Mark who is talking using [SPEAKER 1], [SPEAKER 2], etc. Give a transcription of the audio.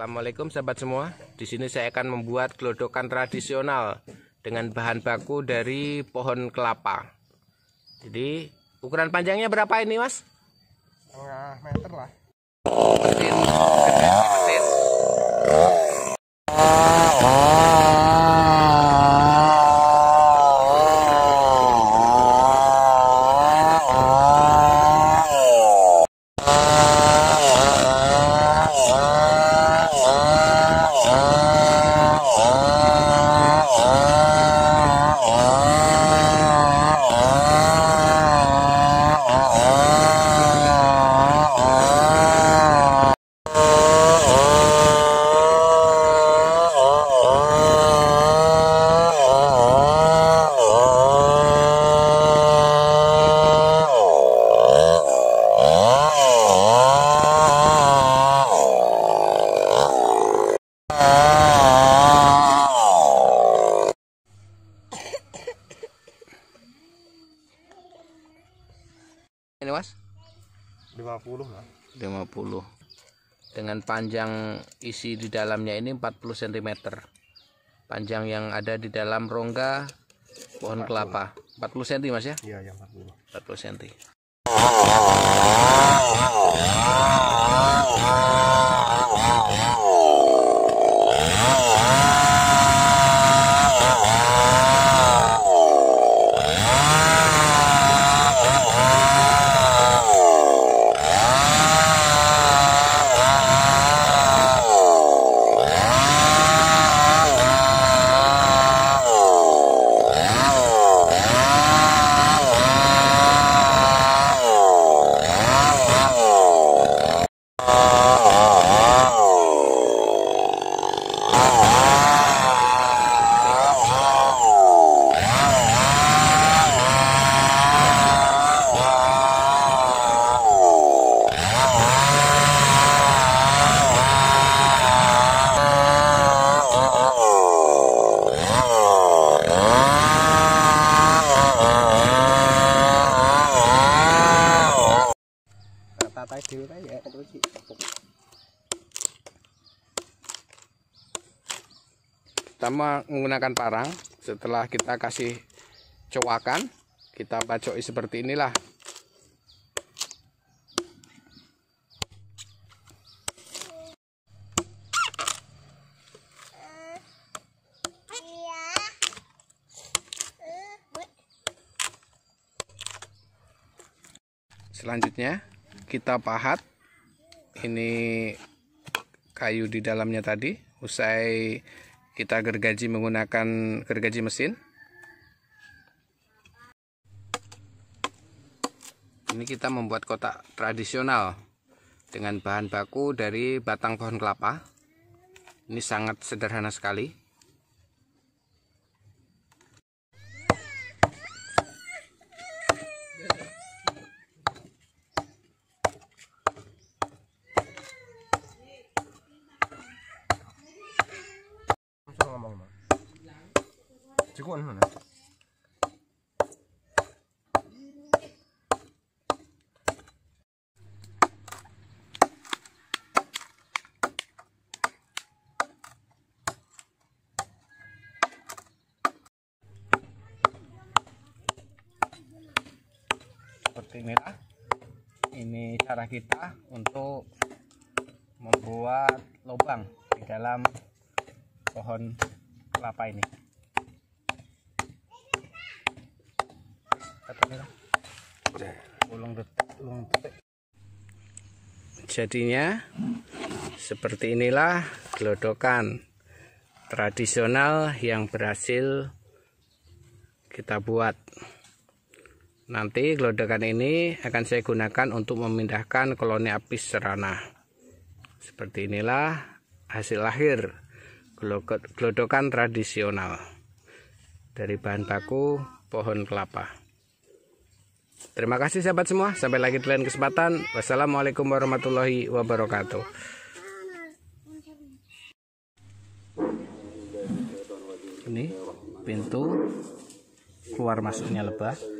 [SPEAKER 1] Assalamualaikum sahabat semua. Di sini saya akan membuat gelodokan tradisional dengan bahan baku dari pohon kelapa. Jadi ukuran panjangnya berapa ini mas? Setengah meter lah. ini mas? 50 lah 50 dengan panjang isi di dalamnya ini 40 cm panjang yang ada di dalam rongga pohon 40. kelapa 40 cm mas ya? iya ya 40 40 cm pertama menggunakan parang setelah kita kasih cowakan kita bacoi seperti inilah selanjutnya kita pahat ini kayu di dalamnya tadi usai kita gergaji menggunakan gergaji mesin ini kita membuat kotak tradisional dengan bahan baku dari batang pohon kelapa ini sangat sederhana sekali seperti merah, ini cara kita untuk membuat lubang di dalam pohon kelapa ini jadinya seperti inilah gelodokan tradisional yang berhasil kita buat nanti gelodokan ini akan saya gunakan untuk memindahkan koloni apis serana seperti inilah hasil lahir gelodokan tradisional dari bahan baku pohon kelapa Terima kasih sahabat semua. Sampai lagi di lain kesempatan. Wassalamualaikum warahmatullahi wabarakatuh. Ini pintu keluar masuknya lebah.